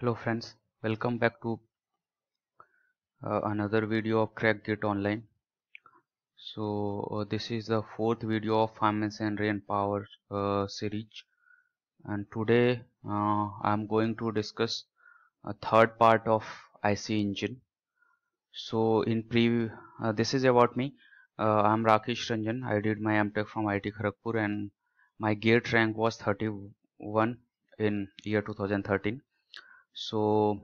hello friends welcome back to uh, another video of crackgate online so uh, this is the fourth video of farmers and rain power uh, series and today uh, i'm going to discuss a third part of ic engine so in preview uh, this is about me uh, i'm rakesh ranjan i did my mtech from IIT kharagpur and my gate rank was 31 in year 2013 so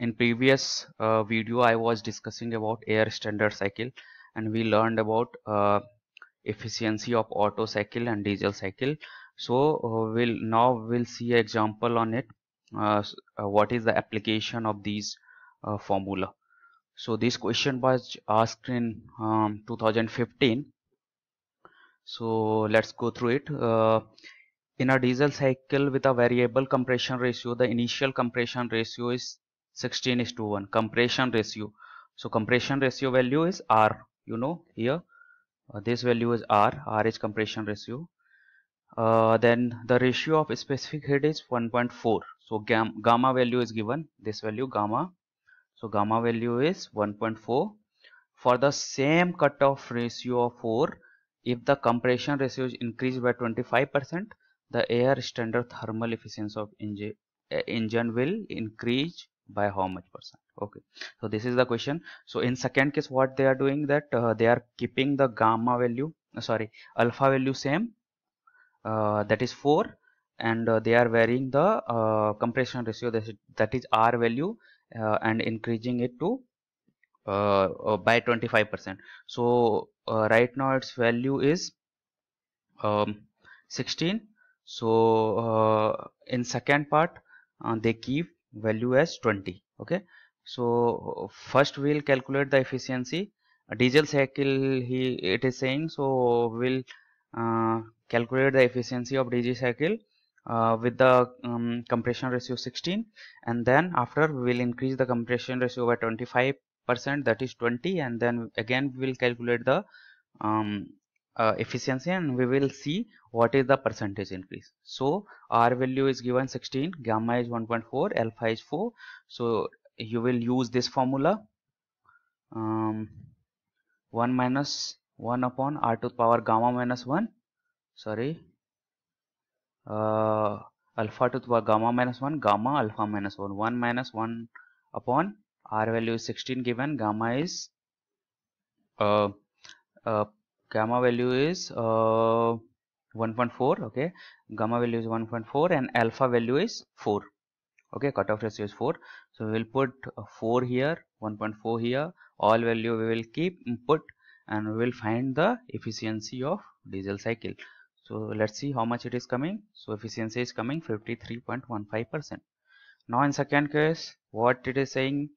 in previous uh, video I was discussing about air standard cycle and we learned about uh, efficiency of auto cycle and diesel cycle so uh, we'll now we'll see example on it uh, uh, what is the application of these uh, formula so this question was asked in um, 2015 so let's go through it in a diesel cycle with a variable compression ratio, the initial compression ratio is 16 is to 1 compression ratio. So compression ratio value is R. You know here uh, this value is R. R is compression ratio. Uh, then the ratio of specific head is 1.4. So gam gamma value is given. This value gamma. So gamma value is 1.4. For the same cutoff ratio of 4, if the compression ratio is increased by 25 percent the air standard thermal efficiency of engine uh, engine will increase by how much percent okay so this is the question so in second case what they are doing that uh, they are keeping the gamma value uh, sorry alpha value same uh, that is 4 and uh, they are varying the uh, compression ratio that is, r value and increasing it to by 25 percent so right now its value is um, 16 so uh, in second part uh, they keep value as 20 okay so first we'll calculate the efficiency A diesel cycle he it is saying so we'll uh, calculate the efficiency of DG cycle uh, with the um, compression ratio 16 and then after we will increase the compression ratio by 25 percent that is 20 and then again we will calculate the um, uh, efficiency and we will see what is the percentage increase so r value is given 16 gamma is 1.4 alpha is 4 so you will use this formula um, 1 minus 1 upon r to the power gamma minus 1 sorry uh, alpha to the power gamma minus 1 gamma alpha minus 1 1 minus 1 upon r value is 16 given gamma is uh, uh, gamma value is uh, 1.4 okay gamma value is 1.4 and alpha value is 4 okay cutoff ratio is 4 so we will put uh, 4 here 1.4 here all value we will keep input and we will find the efficiency of diesel cycle so let's see how much it is coming so efficiency is coming 53.15 percent now in second case what it is saying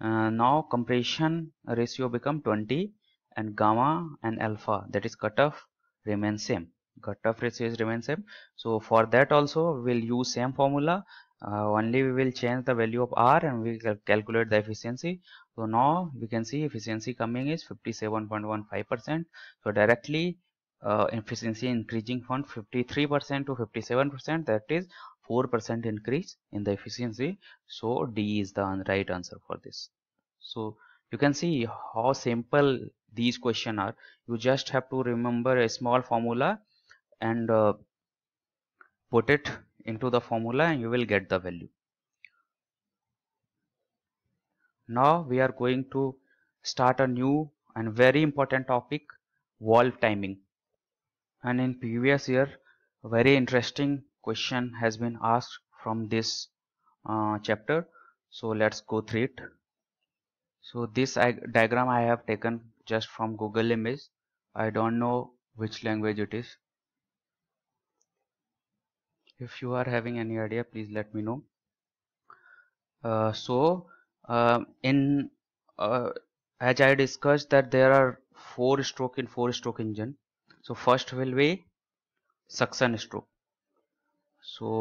uh, now compression ratio become 20 and gamma and alpha that is cutoff remain same cutoff ratio remain same so for that also we'll use same formula uh, only we will change the value of r and we cal calculate the efficiency so now we can see efficiency coming is 57.15 percent so directly uh, efficiency increasing from 53 percent to 57 percent that is 4 percent increase in the efficiency so d is the right answer for this so you can see how simple these questions are you just have to remember a small formula and uh, put it into the formula and you will get the value now we are going to start a new and very important topic valve timing and in previous year very interesting question has been asked from this uh, chapter so let's go through it so this I diagram I have taken just from Google image I don't know which language it is if you are having any idea please let me know uh, so uh, in uh, as I discussed that there are four stroke in four stroke engine so first will be suction stroke so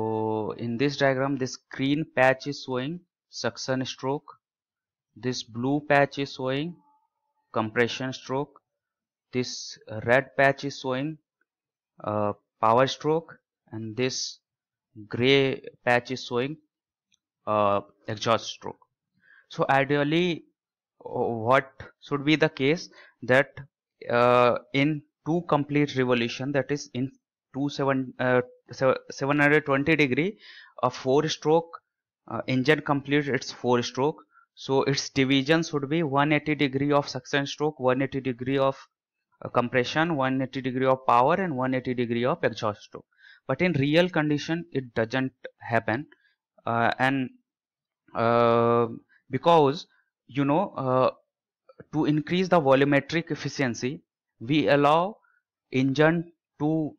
in this diagram this green patch is showing suction stroke this blue patch is showing compression stroke this red patch is showing uh, power stroke and this gray patch is showing uh, exhaust stroke so ideally uh, what should be the case that uh, in two complete revolution that is in 2 seven, uh, 720 degree a four stroke uh, engine completes its four stroke so its divisions would be 180 degree of suction stroke 180 degree of uh, compression 180 degree of power and 180 degree of exhaust stroke but in real condition it doesn't happen uh, and uh, because you know uh, to increase the volumetric efficiency we allow engine to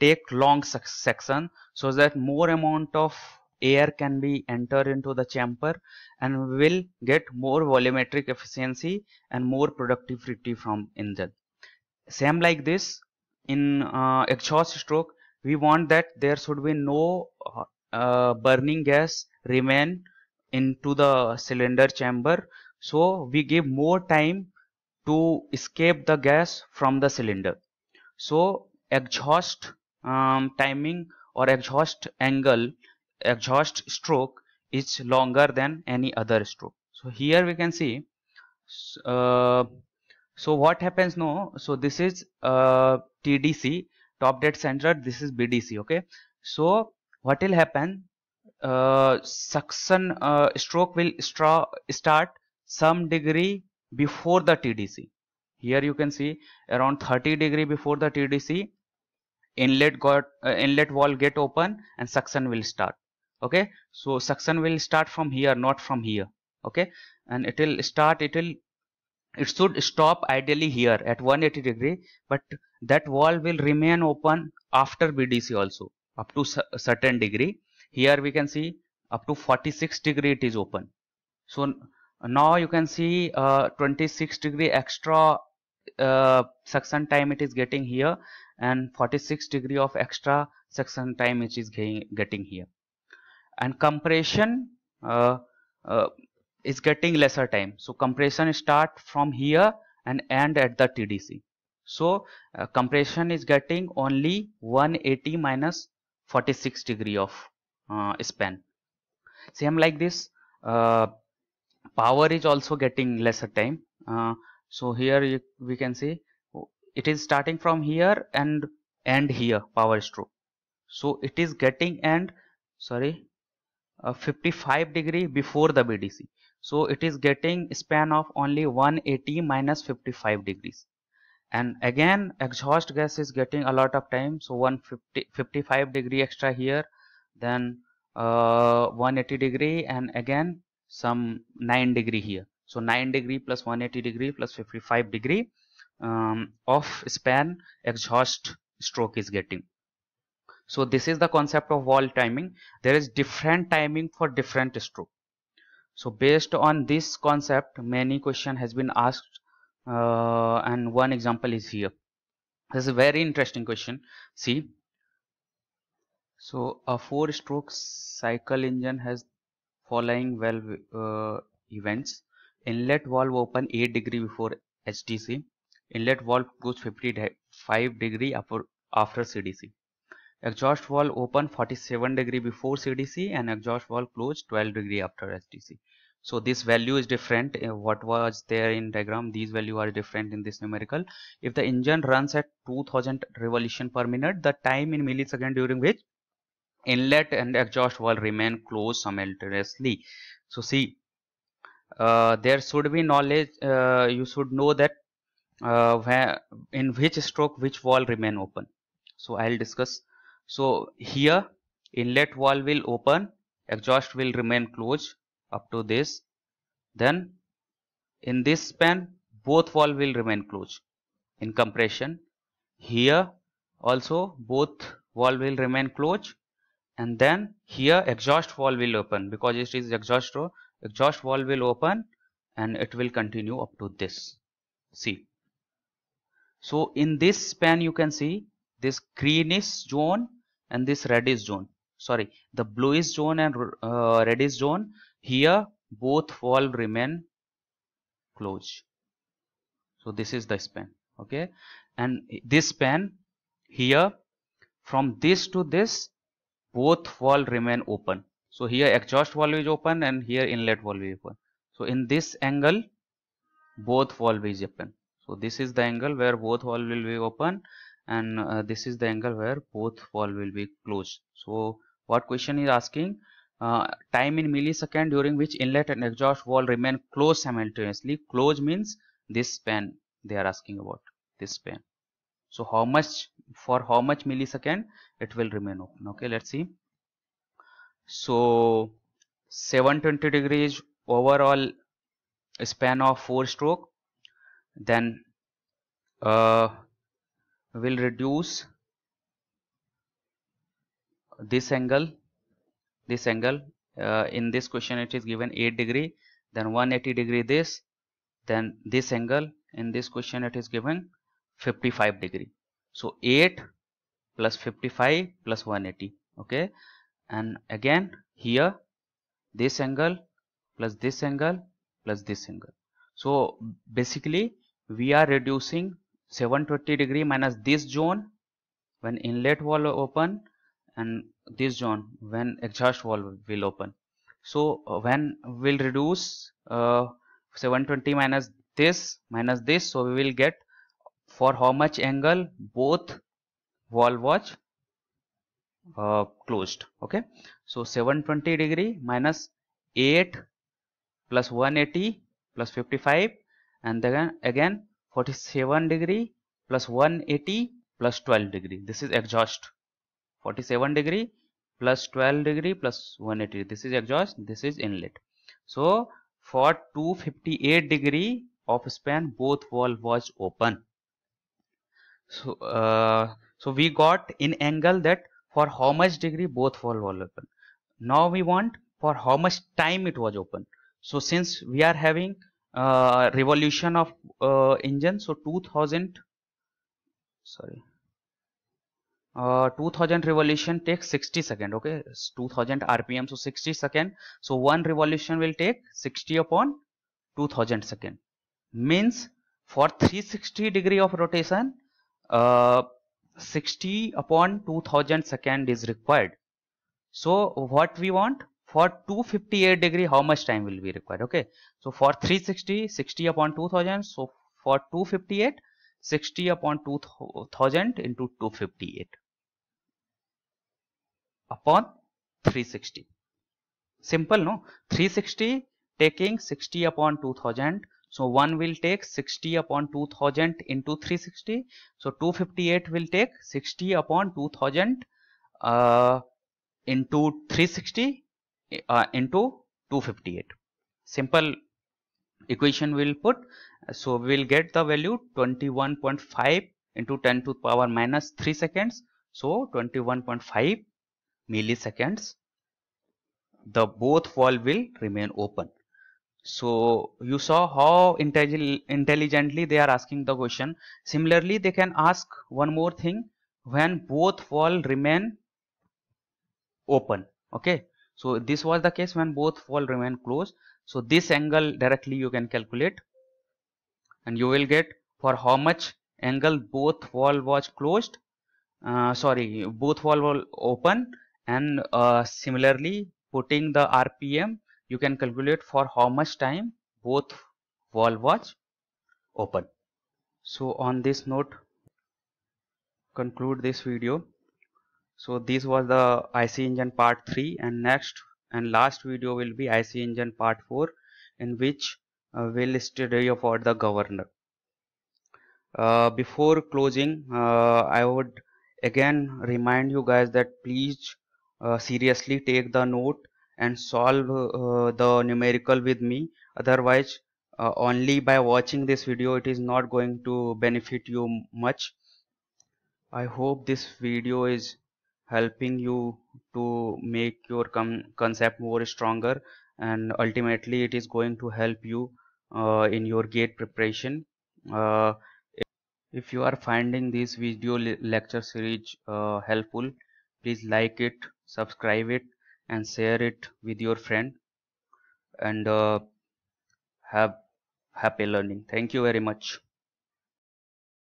take long section so that more amount of air can be entered into the chamber and we will get more volumetric efficiency and more productivity from engine same like this in uh, exhaust stroke we want that there should be no uh, uh, burning gas remain into the cylinder chamber so we give more time to escape the gas from the cylinder so exhaust um, timing or exhaust angle exhaust stroke is longer than any other stroke so here we can see uh, so what happens now so this is uh, TDC top dead center this is BDC okay so what will happen uh, suction uh, stroke will start some degree before the TDC here you can see around 30 degree before the TDC inlet got uh, inlet wall get open and suction will start okay so suction will start from here not from here okay and it will start it will it should stop ideally here at 180 degree but that wall will remain open after BDC also up to certain degree here we can see up to 46 degree it is open so now you can see uh, 26 degree extra uh, suction time it is getting here and 46 degree of extra suction time it is getting here and compression uh, uh, is getting lesser time so compression start from here and end at the TDC so uh, compression is getting only 180 minus 46 degree of uh, span same like this uh, power is also getting lesser time uh, so here you, we can see it is starting from here and end here power stroke so it is getting end sorry uh, 55 degree before the BDC. So it is getting span of only 180 minus 55 degrees. And again exhaust gas is getting a lot of time. So 150 55 degree extra here then uh, 180 degree and again some 9 degree here. So 9 degree plus 180 degree plus 55 degree um, of span exhaust stroke is getting so this is the concept of wall timing there is different timing for different stroke so based on this concept many question has been asked uh, and one example is here this is a very interesting question see so a four stroke cycle engine has following valve uh, events inlet valve open 8 degree before HTC inlet valve close 55 degree after, after CDC Exhaust valve open 47 degree before CDC and exhaust valve closed 12 degree after SDC. So this value is different uh, what was there in diagram these value are different in this numerical. If the engine runs at 2000 revolution per minute the time in millisecond during which inlet and exhaust valve remain closed simultaneously. So see uh, there should be knowledge uh, you should know that uh, where in which stroke which valve remain open so i'll discuss so here inlet valve will open, exhaust will remain closed up to this. Then in this span both valve will remain closed in compression. Here also both valve will remain closed and then here exhaust valve will open because it is exhaust row. Exhaust valve will open and it will continue up to this. See. So in this span you can see this greenish zone and this is zone sorry the is zone and uh, is zone here both wall remain closed so this is the span okay and this span here from this to this both wall remain open so here exhaust valve is open and here inlet valve is open so in this angle both valve is open so this is the angle where both valve will be open and uh, this is the angle where both wall will be closed so what question is asking uh, time in millisecond during which inlet and exhaust wall remain closed simultaneously closed means this span they are asking about this span so how much for how much millisecond it will remain open okay let's see so 720 degrees overall span of four stroke then uh, will reduce this angle this angle uh, in this question it is given 8 degree then 180 degree this then this angle in this question it is given 55 degree so 8 plus 55 plus 180 okay and again here this angle plus this angle plus this angle so basically we are reducing 720 degree minus this zone when inlet wall open and this zone when exhaust wall will open so uh, when we'll reduce uh, 720 minus this minus this so we will get for how much angle both wall watch uh, closed okay so 720 degree minus 8 plus 180 plus 55 and then again 47 degree plus 180 plus 12 degree this is exhaust 47 degree plus 12 degree plus 180 this is exhaust this is inlet so for 258 degree of span both valve was open so uh, so we got in angle that for how much degree both valve was open now we want for how much time it was open so since we are having uh, revolution of uh, engine so 2000 sorry uh, 2000 revolution takes 60 second okay it's 2000 rpm so 60 second so one revolution will take 60 upon 2000 second means for 360 degree of rotation uh, 60 upon 2000 second is required so what we want for 258 degree how much time will be required okay so for 360 60 upon 2000 so for 258 60 upon 2000 into 258 upon 360 simple no 360 taking 60 upon 2000 so 1 will take 60 upon 2000 into 360 so 258 will take 60 upon 2000 uh, into 360 uh, into 258 simple equation we will put so we will get the value 21.5 into 10 to power minus 3 seconds so 21.5 milliseconds the both valve will remain open so you saw how intellig intelligently they are asking the question similarly they can ask one more thing when both valve remain open okay so this was the case when both wall remain closed so this angle directly you can calculate and you will get for how much angle both wall was closed uh, sorry both wall were open and uh, similarly putting the rpm you can calculate for how much time both wall was open so on this note conclude this video so this was the IC engine part 3 and next and last video will be IC engine part 4 in which uh, we'll study about the governor uh, before closing uh, I would again remind you guys that please uh, seriously take the note and solve uh, the numerical with me otherwise uh, only by watching this video it is not going to benefit you much I hope this video is helping you to make your concept more stronger and ultimately it is going to help you uh, in your gate preparation uh, if you are finding this video le lecture series uh, helpful please like it subscribe it and share it with your friend and uh, have happy learning thank you very much